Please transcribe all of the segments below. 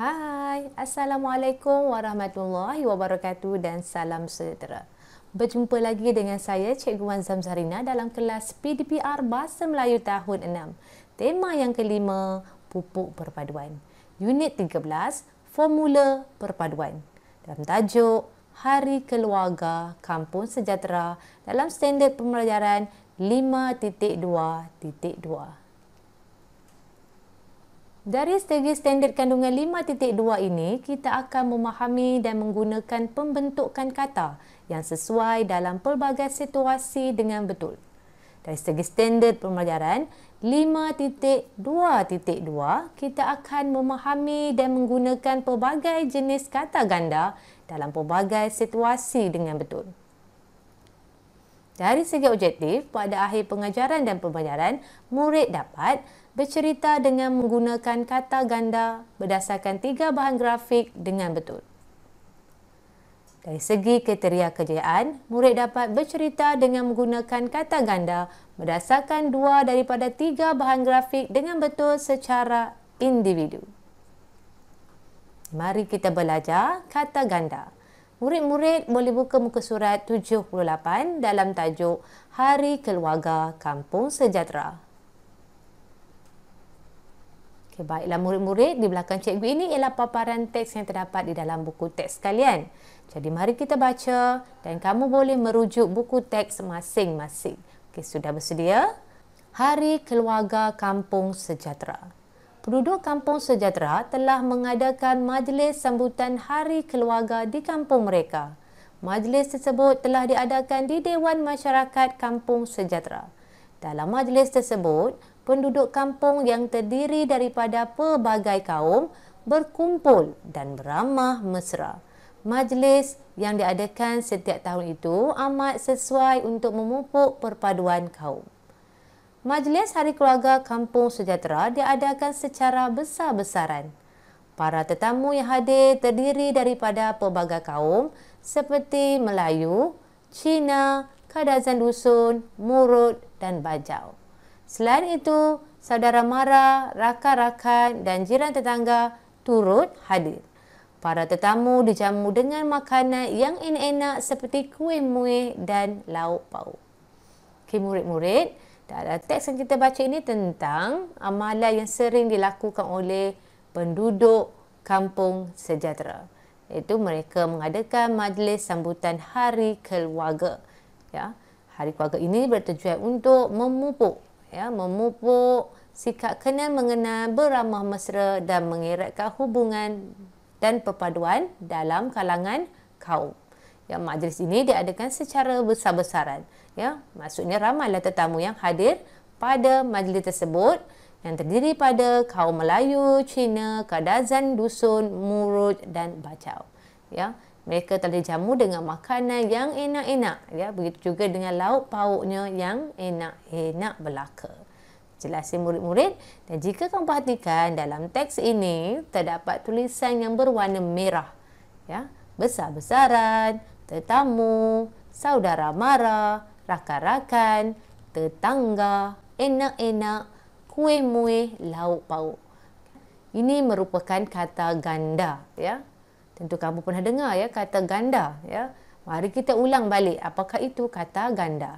Hai, Assalamualaikum Warahmatullahi Wabarakatuh dan salam sejahtera. Berjumpa lagi dengan saya Cikgu Wan Zamzarina dalam kelas PDPR Bahasa Melayu tahun 6. Tema yang kelima, Pupuk Perpaduan. Unit 13, Formula Perpaduan. Dalam tajuk, Hari Keluarga Kampung Sejahtera dalam standard pembelajaran 5.2.2. Dari segi standard kandungan 5.2 ini, kita akan memahami dan menggunakan pembentukan kata yang sesuai dalam pelbagai situasi dengan betul. Dari segi standard pembelajaran 5.2.2, kita akan memahami dan menggunakan pelbagai jenis kata ganda dalam pelbagai situasi dengan betul. Dari segi objektif, pada akhir pengajaran dan pembelajaran, murid dapat bercerita dengan menggunakan kata ganda berdasarkan tiga bahan grafik dengan betul. Dari segi kriteria kejayaan, murid dapat bercerita dengan menggunakan kata ganda berdasarkan dua daripada tiga bahan grafik dengan betul secara individu. Mari kita belajar kata ganda. Murid-murid boleh buka muka surat 78 dalam tajuk Hari Keluarga Kampung Sejahtera. Okay, baiklah murid-murid, di belakang cikgu ini ialah paparan teks yang terdapat di dalam buku teks kalian. Jadi mari kita baca dan kamu boleh merujuk buku teks masing-masing. Okey, sudah bersedia? Hari Keluarga Kampung Sejahtera. Penduduk Kampung Sejahtera telah mengadakan majlis sambutan Hari Keluarga di kampung mereka. Majlis tersebut telah diadakan di Dewan Masyarakat Kampung Sejahtera. Dalam majlis tersebut, penduduk kampung yang terdiri daripada pelbagai kaum berkumpul dan beramah mesra. Majlis yang diadakan setiap tahun itu amat sesuai untuk memupuk perpaduan kaum. Majlis Hari Keluarga Kampung Sejahtera diadakan secara besar-besaran. Para tetamu yang hadir terdiri daripada pelbagai kaum seperti Melayu, Cina, Kadazan Dusun, Murut dan Bajau. Selain itu, saudara mara, rakan-rakan dan jiran tetangga turut hadir. Para tetamu dijamu dengan makanan yang enak-enak seperti kuih muih dan lauk pau. Okay, murid-murid, dalam teks yang kita baca ini tentang amalan yang sering dilakukan oleh penduduk kampung sejahtera. Iaitu mereka mengadakan majlis sambutan Hari Keluarga. Ya, Hari Keluarga ini bertujuan untuk memupuk ya memupuk sikap kenal mengenal beramah mesra dan mengeratkan hubungan dan perpaduan dalam kalangan kaum. Ya majlis ini diadakan secara besar-besaran. Ya, maksudnya ramailah tetamu yang hadir pada majlis tersebut yang terdiri pada kaum Melayu, Cina, Kadazan, Dusun, Murud dan Bacau. Ya, mereka telah jamu dengan makanan yang enak-enak ya begitu juga dengan lauk pauknya yang enak-enak belaka jelasin murid-murid dan jika kamu perhatikan dalam teks ini terdapat tulisan yang berwarna merah ya besar-besaran tetamu saudara mara rakan-rakan tetangga enak-enak kuih-muih lauk pauk ini merupakan kata ganda ya Tentu kamu pernah dengar ya kata ganda ya. Mari kita ulang balik apakah itu kata ganda.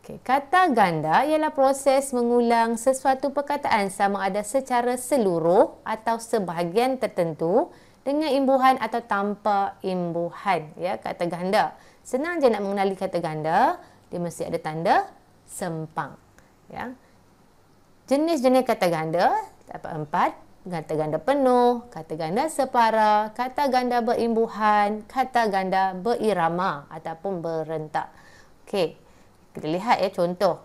Okay, kata ganda ialah proses mengulang sesuatu perkataan sama ada secara seluruh atau sebahagian tertentu dengan imbuhan atau tanpa imbuhan ya kata ganda. Senang je nak mengenali kata ganda, dia mesti ada tanda sempang. Ya. Jenis-jenis kata ganda dapat empat kata ganda penuh, kata ganda separa, kata ganda berimbuhan, kata ganda berirama ataupun berentak. Okey, kita lihat ya contoh.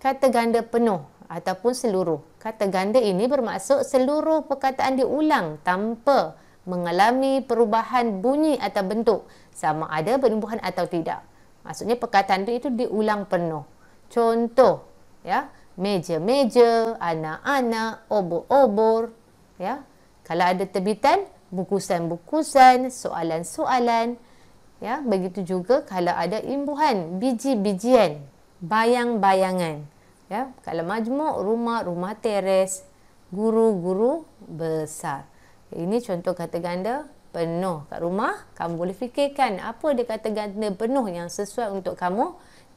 Kata ganda penuh ataupun seluruh. Kata ganda ini bermaksud seluruh perkataan diulang tanpa mengalami perubahan bunyi atau bentuk sama ada berimbuhan atau tidak. Maksudnya perkataan itu diulang penuh. Contoh, ya meja-meja, anak-anak, obor-obor, ya. Kalau ada terbitan, bungkusan-bungkusan, soalan-soalan, ya. Begitu juga kalau ada imbuhan, biji-bijian, bayang-bayangan, ya. Kalau majmuk, rumah-rumah teres, guru-guru besar. Ini contoh kata ganda penuh kat rumah. Kamu boleh fikirkan apa dia kata ganda penuh yang sesuai untuk kamu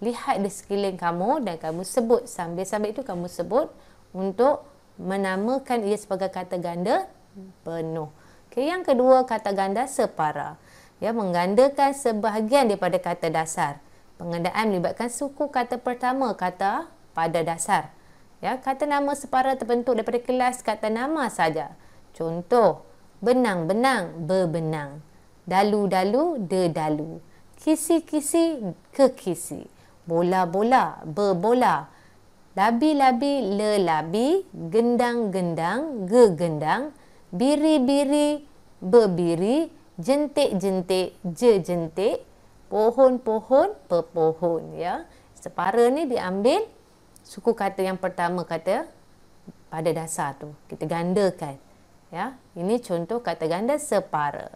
lihat di sekeliling kamu dan kamu sebut sambil-sambil itu kamu sebut untuk menamakan ia sebagai kata ganda penuh. Okay, yang kedua kata ganda separa. Ya, menggandakan sebahagian daripada kata dasar. Pengandaan melibatkan suku kata pertama kata pada dasar. Ya, kata nama separa terbentuk daripada kelas kata nama saja. Contoh, benang-benang, bebenang. Dalu-dalu, dedalu. Kisi-kisi, kekisi bola-bola, berbola. Labi-labi, lelabi, gendang-gendang, gegendang, biri-biri, berbiri, jentik-jentik, jejentik, pohon-pohon, pepohon. Ya. Separa ni diambil suku kata yang pertama kata pada dasar tu. Kita gandakan. Ya. Ini contoh kata ganda separa.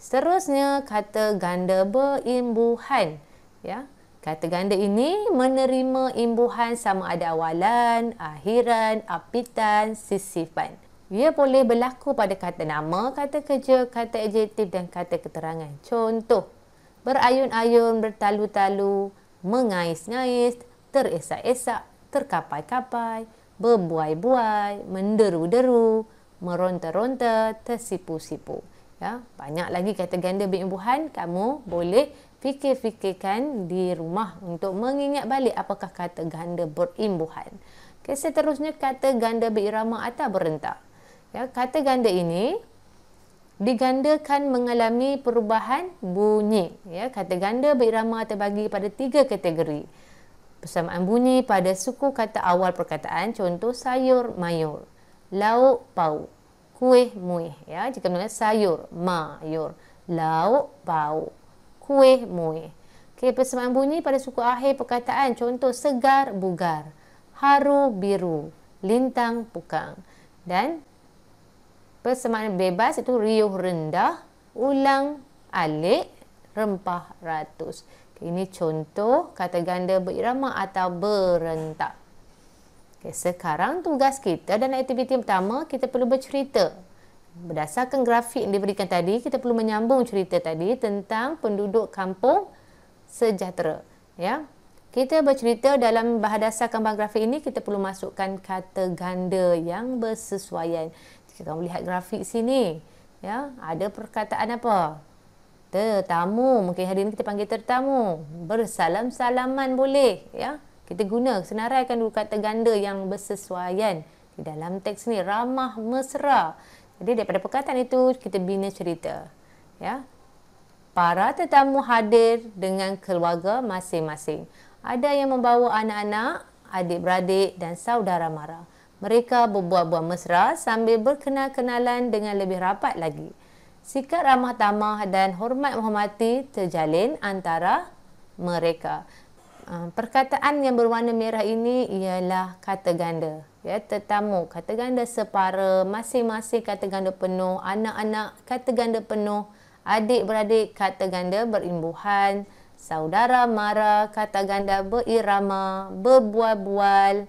Seterusnya kata ganda berimbuhan. Ya. Kata ganda ini menerima imbuhan sama ada awalan, akhiran, apitan, sisifan. Ia boleh berlaku pada kata nama, kata kerja, kata adjektif dan kata keterangan. Contoh, berayun-ayun, bertalu-talu, mengais-ngais, teresak-esak, terkapai-kapai, berbuai-buai, menderu-deru, meronta-ronta, tersipu-sipu. Ya, banyak lagi kata ganda berimbuhan, kamu boleh fikir-fikirkan di rumah untuk mengingat balik apakah kata ganda berimbuhan. Okay, seterusnya kata ganda berirama atau berentak. Ya, kata ganda ini digandakan mengalami perubahan bunyi. Ya, kata ganda berirama terbagi pada tiga kategori. Persamaan bunyi pada suku kata awal perkataan contoh sayur mayur, lauk pau, kuih muih. Ya, jika menulis sayur mayur, lauk pau, kuih mui. Okay, persamaan bunyi pada suku akhir perkataan. Contoh, segar bugar. Haru biru. Lintang pukang. Dan persamaan bebas itu riuh rendah. Ulang alik. Rempah ratus. Okay, ini contoh kata ganda berirama atau berentak. Okay, sekarang tugas kita dan aktiviti pertama kita perlu bercerita Berdasarkan grafik yang diberikan tadi, kita perlu menyambung cerita tadi tentang penduduk kampung sejahtera. Ya. Kita bercerita dalam bahasa dasar kampung grafik ini, kita perlu masukkan kata ganda yang bersesuaian. Jika kamu lihat grafik sini, ya, ada perkataan apa? Tetamu, mungkin hari ini kita panggil tetamu. Bersalam-salaman boleh. ya. Kita guna, senaraikan dulu kata ganda yang bersesuaian. Di dalam teks ni, ramah mesra. Jadi daripada perkataan itu kita bina cerita. Ya. Para tetamu hadir dengan keluarga masing-masing. Ada yang membawa anak-anak, adik-beradik dan saudara mara. Mereka berbuat-buat mesra sambil berkenal-kenalan dengan lebih rapat lagi. Sikap ramah tamah dan hormat menghormati terjalin antara mereka. Ah, perkataan yang berwarna merah ini ialah kata ganda. Ya, tetamu, kata ganda separa, masing-masing kata ganda penuh, anak-anak kata ganda penuh, adik-beradik kata ganda berimbuhan, saudara mara kata ganda berirama, berbual-bual.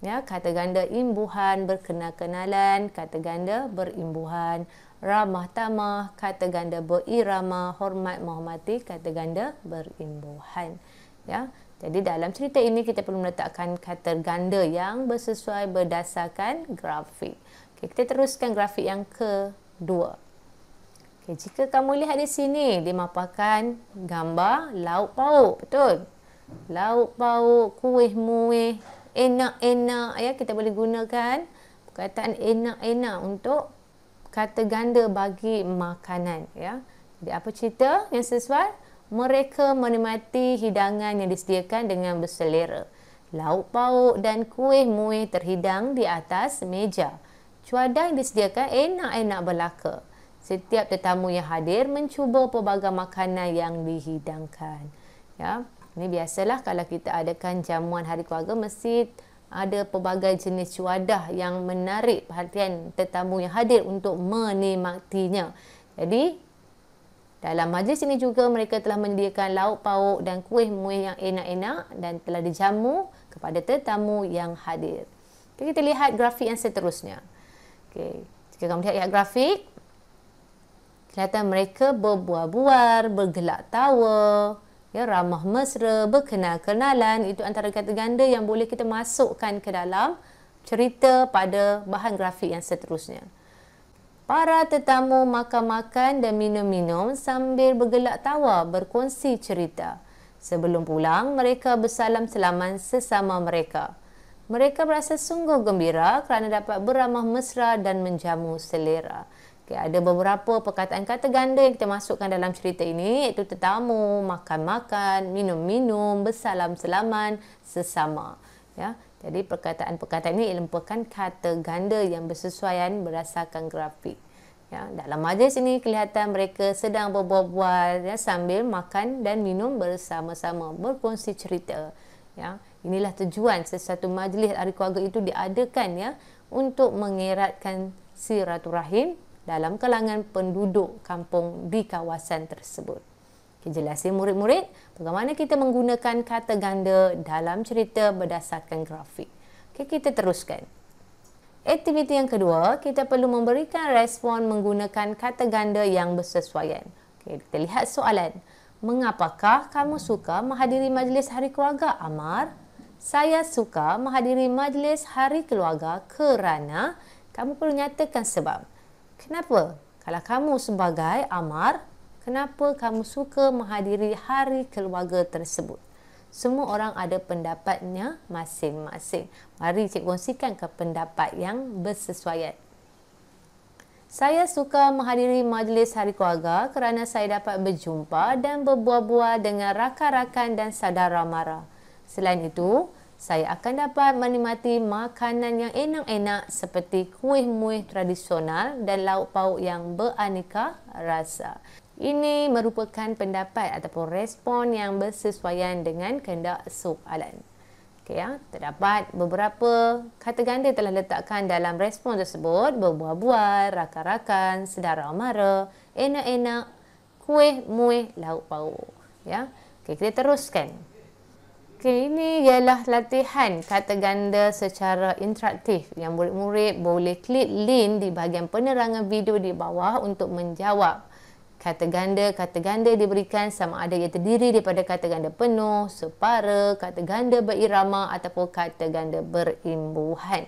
Ya, kata ganda imbuhan berkenal-kenalan, kata ganda berimbuhan, ramah tamah, kata ganda berirama, hormat menghormati, kata ganda berimbuhan. Ya. Jadi dalam cerita ini kita perlu meletakkan kata ganda yang bersesuai berdasarkan grafik. Okay, kita teruskan grafik yang kedua. Okay, jika kamu lihat di sini, dia memaparkan gambar lauk pauk, betul? Lauk pauk, kuih muih, enak-enak ya kita boleh gunakan perkataan enak-enak untuk kata ganda bagi makanan ya. Jadi apa cerita yang sesuai? mereka menikmati hidangan yang disediakan dengan berselera. Lauk pauk dan kuih muih terhidang di atas meja. Cuadai yang disediakan enak-enak berlaka. Setiap tetamu yang hadir mencuba pelbagai makanan yang dihidangkan. Ya, ini biasalah kalau kita adakan jamuan hari keluarga mesti ada pelbagai jenis cuadah yang menarik perhatian tetamu yang hadir untuk menikmatinya. Jadi, dalam majlis ini juga mereka telah menyediakan lauk pauk dan kuih muih yang enak-enak dan telah dijamu kepada tetamu yang hadir. Okay, kita lihat grafik yang seterusnya. Okay. Jika kamu lihat grafik, kelihatan mereka berbuah buah, bergelak tawa, ya, ramah mesra, berkenal-kenalan. Itu antara kata ganda yang boleh kita masukkan ke dalam cerita pada bahan grafik yang seterusnya. Para tetamu makan-makan dan minum-minum sambil bergelak tawa berkongsi cerita. Sebelum pulang, mereka bersalam selaman sesama mereka. Mereka berasa sungguh gembira kerana dapat beramah mesra dan menjamu selera. Okay, ada beberapa perkataan kata ganda yang kita masukkan dalam cerita ini iaitu tetamu, makan-makan, minum-minum, bersalam-selaman, sesama. Ya. Jadi perkataan-perkataan ini lempahkan kata ganda yang bersesuaian berdasarkan grafik. Ya, dalam majlis ini kelihatan mereka sedang berbual-bual ya, sambil makan dan minum bersama-sama berkongsi cerita. Ya, inilah tujuan sesuatu majlis hari keluarga itu diadakan ya untuk mengeratkan rahim dalam kalangan penduduk kampung di kawasan tersebut. Dia jelasin murid-murid bagaimana kita menggunakan kata ganda dalam cerita berdasarkan grafik. Okey, kita teruskan. Aktiviti yang kedua, kita perlu memberikan respon menggunakan kata ganda yang bersesuaian. Okey, kita lihat soalan. Mengapakah kamu suka menghadiri majlis hari keluarga, Amar? Saya suka menghadiri majlis hari keluarga kerana kamu perlu nyatakan sebab. Kenapa? Kalau kamu sebagai Amar, kenapa kamu suka menghadiri hari keluarga tersebut? Semua orang ada pendapatnya masing-masing. Mari cik kongsikan ke pendapat yang bersesuaian. Saya suka menghadiri majlis hari keluarga kerana saya dapat berjumpa dan berbual-bual dengan rakan-rakan dan saudara mara. Selain itu, saya akan dapat menikmati makanan yang enak-enak seperti kuih-muih tradisional dan lauk-pauk yang beraneka rasa. Ini merupakan pendapat ataupun respon yang bersesuaian dengan kehendak soalan. Okay, ya. Terdapat beberapa kata ganda telah letakkan dalam respon tersebut. Berbuah-buah, rakan-rakan, sedara mara, enak-enak, kuih, muih, lauk pau. Ya. Okay, kita teruskan. Okay, ini ialah latihan kata ganda secara interaktif yang murid-murid boleh klik link di bahagian penerangan video di bawah untuk menjawab kata ganda kata ganda diberikan sama ada ia terdiri daripada kata ganda penuh separa kata ganda berirama ataupun kata ganda berimbuhan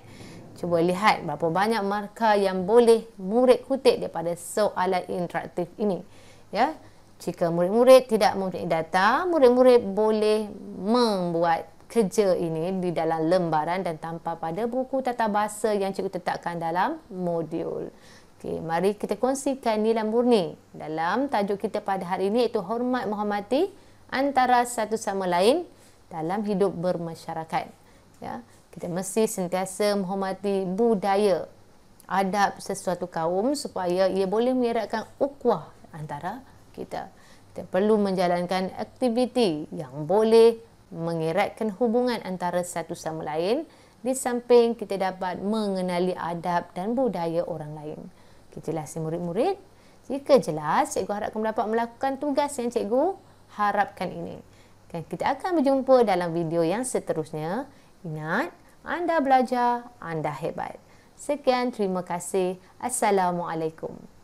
cuba lihat berapa banyak markah yang boleh murid kutip daripada soalan interaktif ini ya jika murid-murid tidak mempunyai data murid-murid boleh membuat kerja ini di dalam lembaran dan tanpa pada buku tata bahasa yang cikgu tetapkan dalam modul Okay, mari kita kongsikan nilai murni dalam tajuk kita pada hari ini iaitu hormat menghormati antara satu sama lain dalam hidup bermasyarakat. Ya, kita mesti sentiasa menghormati budaya, adab sesuatu kaum supaya ia boleh mengeratkan ukhuwah antara kita. Kita perlu menjalankan aktiviti yang boleh mengeratkan hubungan antara satu sama lain di samping kita dapat mengenali adab dan budaya orang lain. Kita jelas ya, murid-murid. Jika jelas, cikgu harap kamu dapat melakukan tugas yang cikgu harapkan ini. Okay, kita akan berjumpa dalam video yang seterusnya. Ingat, anda belajar, anda hebat. Sekian, terima kasih. Assalamualaikum.